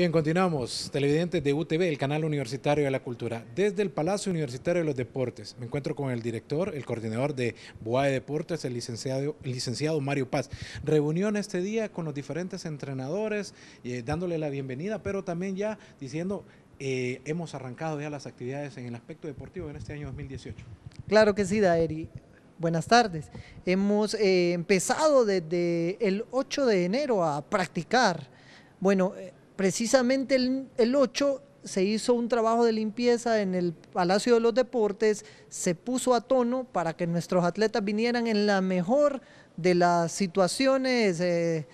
Bien, continuamos. Televidentes de UTV, el canal universitario de la cultura. Desde el Palacio Universitario de los Deportes, me encuentro con el director, el coordinador de de Deportes, el licenciado, licenciado Mario Paz. Reunión este día con los diferentes entrenadores, eh, dándole la bienvenida, pero también ya diciendo, eh, hemos arrancado ya las actividades en el aspecto deportivo en este año 2018. Claro que sí, Daeri. Buenas tardes. Hemos eh, empezado desde el 8 de enero a practicar. Bueno, precisamente el, 8 se hizo un trabajo de limpieza en el Palacio de los Deportes, se puso a tono para que nuestros atletas vinieran en la mejor de las situaciones, eh,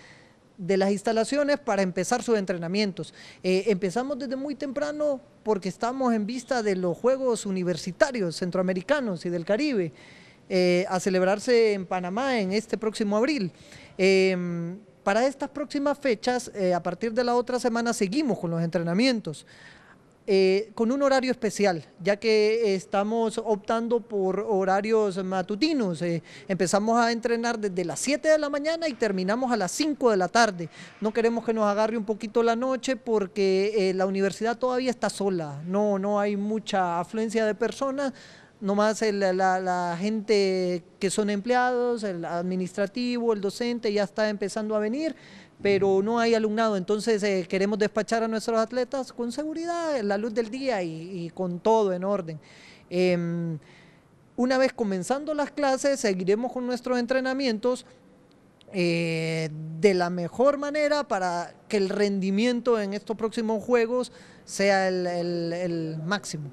de las instalaciones para empezar sus entrenamientos. Eh, empezamos desde muy temprano porque estamos en vista de los Juegos Universitarios Centroamericanos y del Caribe eh, a celebrarse en Panamá en este próximo abril. Em, para estas próximas fechas, eh, a partir de la otra semana, seguimos con los entrenamientos. Eh, con un horario especial, ya que estamos optando por horarios matutinos. Eh, empezamos a entrenar desde las 7 de la mañana y terminamos a las 5 de la tarde. No queremos que nos agarre un poquito la noche porque la universidad todavía está sola, no, no hay mucha afluencia de personas nomás el, la, gente que son empleados, el administrativo, el docente, ya está empezando a venir, pero no hay alumnado. Entonces eh, queremos despachar a nuestros atletas con seguridad, en la luz del día y, con todo en orden. Em, una vez comenzando las clases, seguiremos con nuestros entrenamientos. Eh, de la mejor manera para que el rendimiento en estos próximos juegos sea el máximo.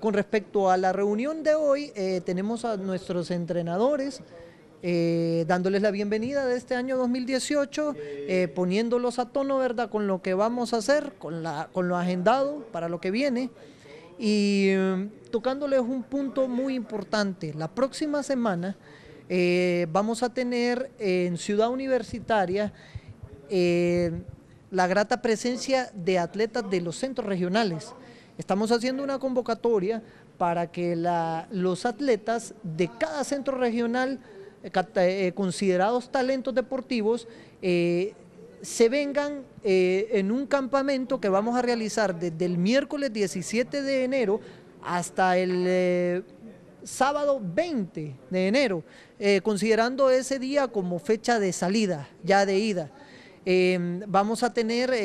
Con respecto a la reunión de hoy, eh, tenemos a nuestros entrenadores eh, dándoles la bienvenida de este año 2018, eh, poniéndolos a tono, ¿verdad?, con lo que vamos a hacer, con, la, con lo agendado para lo que viene y mm, tocándoles un punto muy importante. La próxima semana vamos a tener en Ciudad Universitaria la grata presencia de atletas de los centros regionales. Estamos haciendo una convocatoria para que los atletas de cada centro regional eh, eh, eh, considerados talentos deportivos se vengan en un campamento que vamos a realizar desde el miércoles 17 de enero hasta el sábado 20 de enero, considerando ese día como fecha de salida, ya de ida. Em, vamos a tener eh,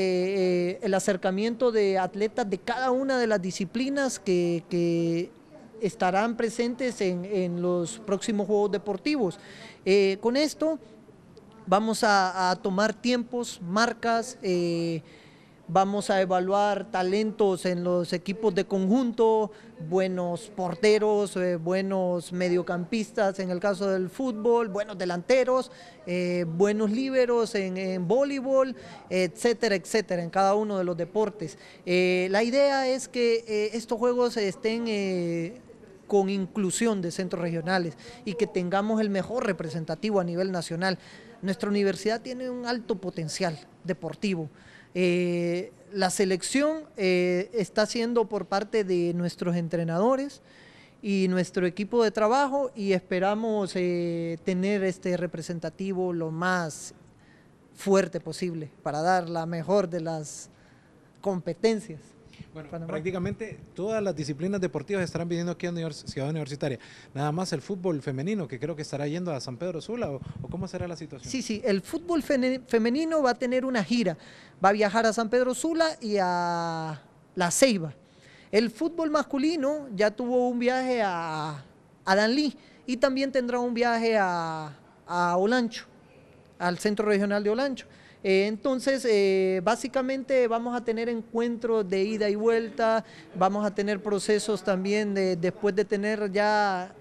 eh, el acercamiento de atletas de cada una de las disciplinas que, estarán presentes en, los próximos Juegos Deportivos. Eh, con esto vamos a, tomar tiempos, marcas vamos a evaluar talentos en los equipos de conjunto, buenos porteros, eh, buenos mediocampistas en el caso del fútbol, buenos delanteros, eh, buenos líberos en, voleibol, etcétera, etcétera, en cada uno de los deportes. Eh, la idea es que estos juegos estén con inclusión de centros regionales y que tengamos el mejor representativo a nivel nacional. Nuestra universidad tiene un alto potencial deportivo. Eh, la selección eh, está siendo por parte de nuestros entrenadores y nuestro equipo de trabajo y esperamos eh, tener este representativo lo más fuerte posible para dar la mejor de las competencias. Bueno, prácticamente todas las disciplinas deportivas estarán viniendo aquí a Ciudad Universitaria. Nada más el fútbol femenino, que creo que estará yendo a San Pedro Sula, o, cómo será la situación. Sí, sí, el fútbol femenino va a tener una gira. Va a viajar a San Pedro Sula y a La Ceiba. El fútbol masculino ya tuvo un viaje a, Danlí y también tendrá un viaje a Olancho, al centro regional de Olancho. Eh, entonces, eh, básicamente vamos a tener encuentros de ida y vuelta, vamos a tener procesos también después de tener ya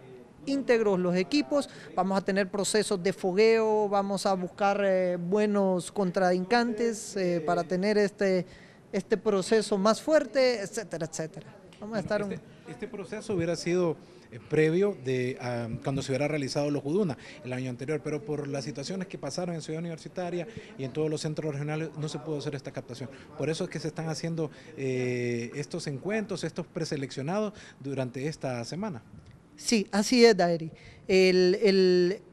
íntegros los equipos, vamos a tener procesos de fogueo, vamos a buscar eh, buenos contradincantes para tener este, este proceso más fuerte, etcétera, etcétera. Este, este, proceso hubiera sido eh, previo de ah, cuando se hubiera realizado los Juduna el año anterior, pero por las situaciones que pasaron en Ciudad Universitaria y en todos los centros regionales no se pudo hacer esta captación. Por eso es que se están haciendo eh, estos encuentros, estos preseleccionados durante esta semana. Sí, así es, Daeri.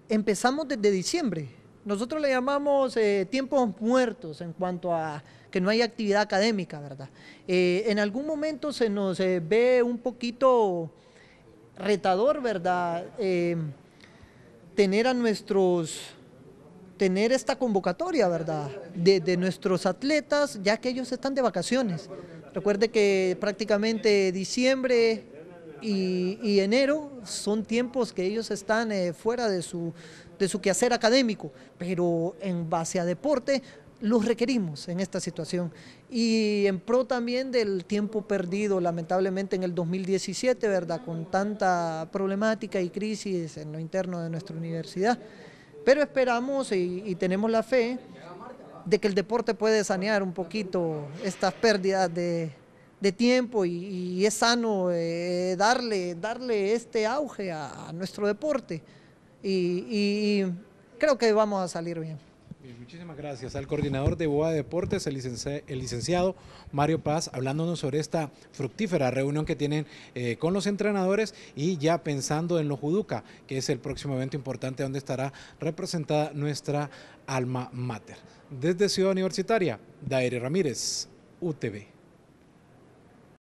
empezamos desde diciembre nosotros le llamamos eh, tiempos muertos en cuanto a que no hay actividad académica, ¿verdad? Eh, en algún momento se nos eh, ve un poquito retador, ¿verdad? tener a nuestros tener esta convocatoria, ¿verdad? de, nuestros atletas, ya que ellos están de vacaciones. Recuerde que prácticamente diciembre, y, enero son tiempos que ellos están eh, fuera de su, de su quehacer académico, pero en base a deporte los requerimos en esta situación. Y en pro también del tiempo perdido, lamentablemente en el 2017, ¿verdad? Con tanta problemática y crisis en lo interno de nuestra universidad. Pero esperamos y tenemos la fe de que el deporte puede sanear un poquito estas pérdidas de, de tiempo y, es sano eh, darle, darle este auge a, nuestro deporte. Y, creo que vamos a salir bien. muchísimas gracias al coordinador de BOA Deportes, el, licenciado Mario Paz, hablándonos sobre esta fructífera reunión que tienen eh, con los entrenadores y ya pensando en lo Juduca, que es el próximo evento importante donde estará representada nuestra alma mater. Desde Ciudad Universitaria, Daire Ramírez, UTV.